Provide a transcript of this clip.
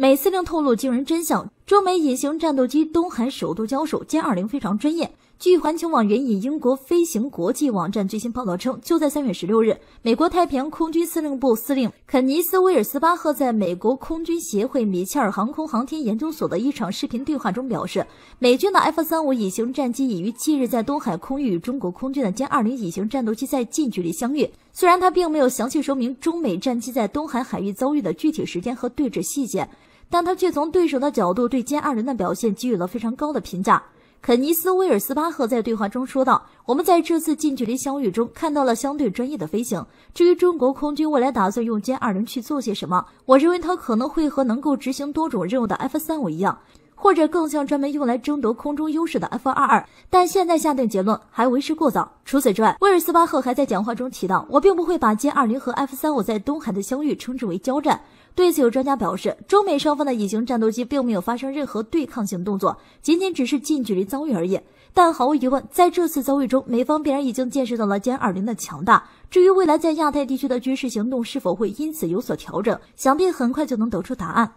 美司令透露惊人真相：中美隐形战斗机东海首度交手，歼二零非常专业。据环球网援引英国飞行国际网站最新报道称，就在三月十六日，美国太平洋空军司令部司令肯尼斯威尔斯巴赫在美国空军协会米切尔航空航天研究所的一场视频对话中表示，美军的 F 三五隐形战机已于近日在东海空域与中国空军的歼二零隐形战斗机在近距离相遇。虽然他并没有详细说明中美战机在东海海域遭遇的具体时间和对峙细节。但他却从对手的角度对歼二零的表现给予了非常高的评价。肯尼斯·威尔斯巴赫在对话中说道：“我们在这次近距离相遇中看到了相对专业的飞行。至于中国空军未来打算用歼二零去做些什么，我认为它可能会和能够执行多种任务的 F 三五一样。”或者更像专门用来争夺空中优势的 F 二二，但现在下定结论还为时过早。除此之外，威尔斯巴赫还在讲话中提到：“我并不会把歼二零和 F 三五在东海的相遇称之为交战。”对此，有专家表示，中美双方的隐形战斗机并没有发生任何对抗性动作，仅仅只是近距离遭遇而已。但毫无疑问，在这次遭遇中，美方必然已经见识到了歼二零的强大。至于未来在亚太地区的军事行动是否会因此有所调整，想必很快就能得出答案。